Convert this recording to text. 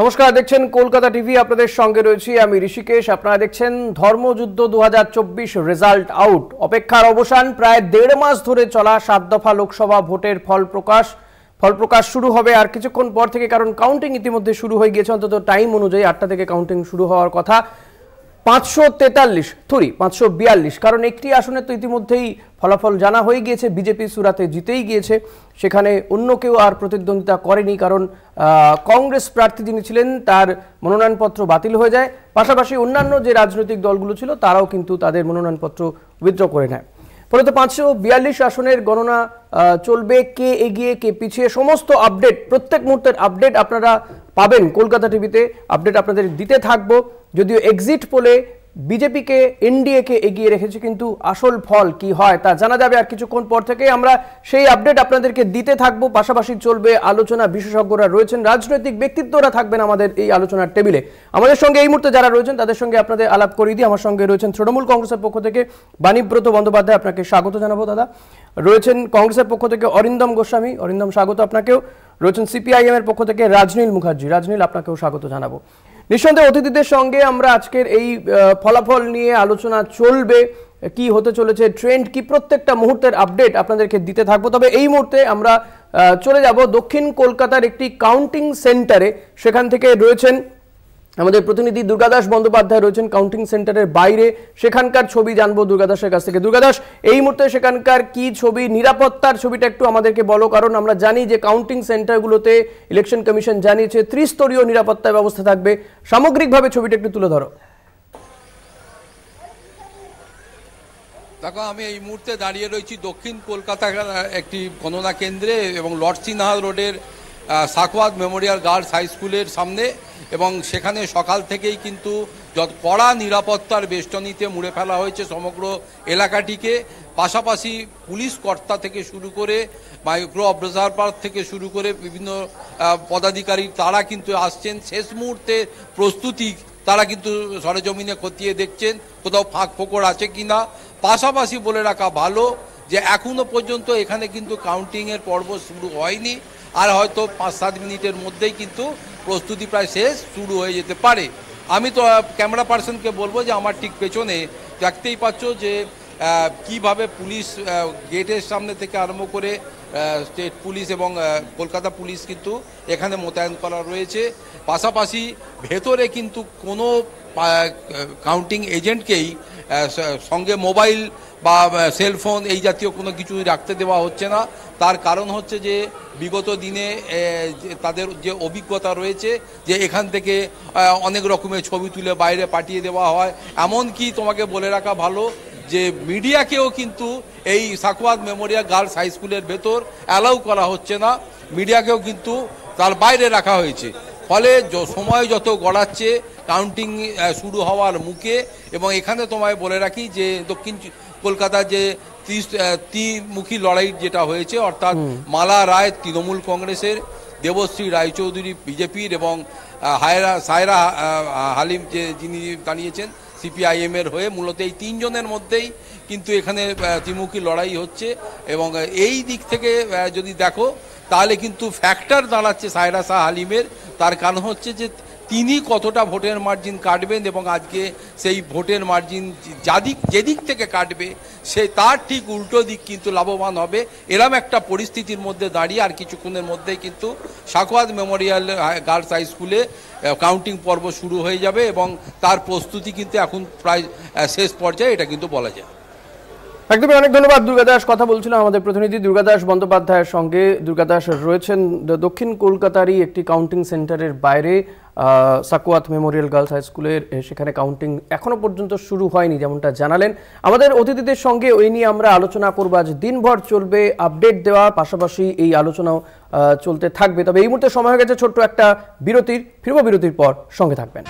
নমস্কার দেখছেন কলকাতা টিভি আপনাদের সঙ্গে রয়েছি আমি ঋষিকেশ আপনারা দেখছেন ধর্মযুদ্ধ দু রেজাল্ট আউট অপেক্ষার অবসান প্রায় দেড় মাস ধরে চলা সাত দফা লোকসভা ভোটের ফল প্রকাশ ফল প্রকাশ শুরু হবে আর কিছুক্ষণ পর থেকে কারণ কাউন্টিং ইতিমধ্যে শুরু হয়ে গিয়েছে অন্তত টাইম অনুযায়ী আটটা থেকে কাউন্টিং শুরু হওয়ার কথা পাঁচশো তেতাল্লিশ থরি পাঁচশো বিয়াল্লিশ কারণ একটি আসনে তো ইতিমধ্যেই ফলাফল জানা হয়ে গিয়েছে বিজেপি সুরাতে জিতেই গিয়েছে সেখানে অন্য কেউ আর প্রতিদ্বন্দ্বিতা করেনি কারণ কংগ্রেস প্রার্থী যিনি ছিলেন তার মনোনয়নপত্র বাতিল হয়ে যায় পাশাপাশি অন্যান্য যে রাজনৈতিক দলগুলো ছিল তারাও কিন্তু তাদের মনোনয়নপত্র উইথড্র করে নেয় ফলত পাঁচশো বিয়াল্লিশ আসনের গণনা চলবে কে এগিয়ে কে পিছিয়ে সমস্ত আপডেট প্রত্যেক মুহূর্তের আপডেট আপনারা পাবেন কলকাতা টিভিতে আপডেট আপনাদের দিতে থাকবো যদিও এক্সিট পোলে বিজেপিকে এনডিএকে এগিয়ে রেখেছে কিন্তু আসল ফল কি হয় তা জানা যাবে আর কিছুক্ষণ পর থেকে আমরা সেই আপডেট আপনাদেরকে দিতে থাকব পাশাপাশি চলবে আলোচনা বিশেষজ্ঞরা রয়েছেন রাজনৈতিক ব্যক্তিত্বরা থাকবেন আমাদের এই আলোচনার টেবিলে আমাদের সঙ্গে এই মুহূর্তে যারা রয়েছেন তাদের সঙ্গে আপনাদের আলাপ করিয়ে দিই আমার সঙ্গে রয়েছেন তৃণমূল কংগ্রেসের পক্ষ থেকে বাণীব্রত বন্দ্যোপাধ্যায় আপনাকে স্বাগত জানাবো দাদা রয়েছেন কংগ্রেসের পক্ষ থেকে অরিন্দম গোস্বামী অরিন্দম স্বাগত আপনাকেও রয়েছেন সিপিআইএম এর পক্ষ থেকে রাজনীল মুখার্জি রাজনীল আপনাকেও স্বাগত জানাবো নিঃসন্দেহে অতিথিদের সঙ্গে আমরা আজকের এই ফলাফল নিয়ে আলোচনা চলবে কি হতে চলেছে ট্রেন্ড কি প্রত্যেকটা মুহূর্তের আপডেট আপনাদেরকে দিতে থাকবো তবে এই মুহূর্তে আমরা চলে যাব দক্ষিণ কলকাতার একটি কাউন্টিং সেন্টারে সেখান থেকে রয়েছেন আমাদের প্রতিনিধি দুর্গাদাস বন্দ্যোপাধ্যায় রয়েছেন কাউন্টিং সেন্টারের বাইরে সেখানকার ছবি জানবো দুর্গাদাসের কাছ থেকে দুর্গাদাস এই মুহূর্তে সেখানকার কি ছবি নিরাপত্তার ছবিটা একটু আমাদেরকে বলো কারণ আমরা জানি যে কাউন্টিং সেন্টারগুলোতে ইলেকশন কমিশন জানিয়েছে ত্রিস্তরীয় নিরাপত্তা ব্যবস্থা থাকবে সামগ্রিকভাবে ছবিটা একটু তুলে ধরো দেখো আমি এই মুহূর্তে দাঁড়িয়ে রয়েছি দক্ষিণ কলকাতার একটি গণনা কেন্দ্রে এবং লর্ড সিনহা রোডের সাকওয়াদ মেমোরিয়াল গার্লস হাই স্কুলের সামনে এবং সেখানে সকাল থেকেই কিন্তু যত কড়া নিরাপত্তার বেষ্টনীতে মুড়ে ফেলা হয়েছে সমগ্র এলাকাটিকে পাশাপাশি পুলিশ কর্তা থেকে শুরু করে মাইক্রো অবজার পার্ক থেকে শুরু করে বিভিন্ন পদাধিকারী তারা কিন্তু আসছেন শেষ মুহূর্তে প্রস্তুতি তারা কিন্তু সরেজমিনে খতিয়ে দেখছেন কোথাও ফাঁক ফোকর আছে কি না পাশাপাশি বলে রাখা ভালো যে এখনও পর্যন্ত এখানে কিন্তু কাউন্টিংয়ের পর্ব শুরু হয়নি আর হয়তো পাঁচ সাত মিনিটের মধ্যেই কিন্তু প্রস্তুতি প্রায় শেষ শুরু হয়ে যেতে পারে আমি তো ক্যামেরা পার্সনকে বলবো যে আমার ঠিক পেছনে দেখতেই পাচ্ছ যে কিভাবে পুলিশ গেটের সামনে থেকে আরম্ভ করে স্টেট পুলিশ এবং কলকাতা পুলিশ কিন্তু এখানে মোতায়েন করা রয়েছে পাশাপাশি ভেতরে কিন্তু কোনো কাউন্টিং এজেন্টকেই সঙ্গে মোবাইল বা সেলফোন এই জাতীয় কোনো কিছুই রাখতে দেওয়া হচ্ছে না তার কারণ হচ্ছে যে বিগত দিনে তাদের যে অভিজ্ঞতা রয়েছে যে এখান থেকে অনেক রকমের ছবি তুলে বাইরে পাঠিয়ে দেওয়া হয় এমন কি তোমাকে বলে রাখা ভালো যে মিডিয়াকেও কিন্তু এই সাকুয়াদ মেমোরিয়াল গার্লস হাই স্কুলের ভেতর অ্যালাউ করা হচ্ছে না মিডিয়াকেও কিন্তু তার বাইরে রাখা হয়েছে ফলে সময় যত গড়াচ্ছে কাউন্টিং শুরু হওয়ার মুখে এবং এখানে তোমায় বলে রাখি যে দক্ষিণ কলকাতা যে ত্রিমুখী লড়াই যেটা হয়েছে অর্থাৎ মালা রায় তৃণমূল কংগ্রেসের দেবশ্রী রায়চৌধুরী বিজেপির এবং হায়রা সায়রা হালিম যে যিনি দাঁড়িয়েছেন সিপিআইএমের হয়ে মূলত এই তিনজনের মধ্যেই কিন্তু এখানে ত্রিমুখী লড়াই হচ্ছে এবং এই দিক থেকে যদি দেখো তাহলে কিন্তু ফ্যাক্টর দাঁড়াচ্ছে সায়রা শাহ আলিমের তার কারণ হচ্ছে যে তিনি কতটা ভোটের মার্জিন কাটবেন এবং আজকে সেই ভোটের মার্জিন যাদিক যেদিক থেকে কাটবে সে তার ঠিক উল্টো দিক কিন্তু লাভবান হবে এরম একটা পরিস্থিতির মধ্যে দাঁড়িয়ে আর কিছুক্ষণের মধ্যে কিন্তু সাকোয়াদ মেমোরিয়াল গার্লস হাই স্কুলে কাউন্টিং পর্ব শুরু হয়ে যাবে এবং তার প্রস্তুতি কিন্তু এখন প্রায় শেষ পর্যায়ে এটা কিন্তু বলা যায় একদমই অনেক ধন্যবাদ দুর্গাদাস কথা বলছিলাম আমাদের প্রতিনিধি দুর্গাদাস বন্দ্যোপাধ্যায়ের সঙ্গে দুর্গাদাস রয়েছেন দক্ষিণ কলকাতারই একটি কাউন্টিং সেন্টারের বাইরে সাকুয়াত মেমোরিয়াল গার্লস হাই স্কুলের সেখানে কাউন্টিং এখনও পর্যন্ত শুরু হয়নি যেমনটা জানালেন আমাদের অতিথিদের সঙ্গে ওই নিয়ে আমরা আলোচনা করব আজ দিনভর চলবে আপডেট দেওয়া পাশাপাশি এই আলোচনাও চলতে থাকবে তবে এই মুহূর্তে সময় হয়ে গেছে ছোট্ট একটা বিরতির ফিরব বিরতির পর সঙ্গে থাকবেন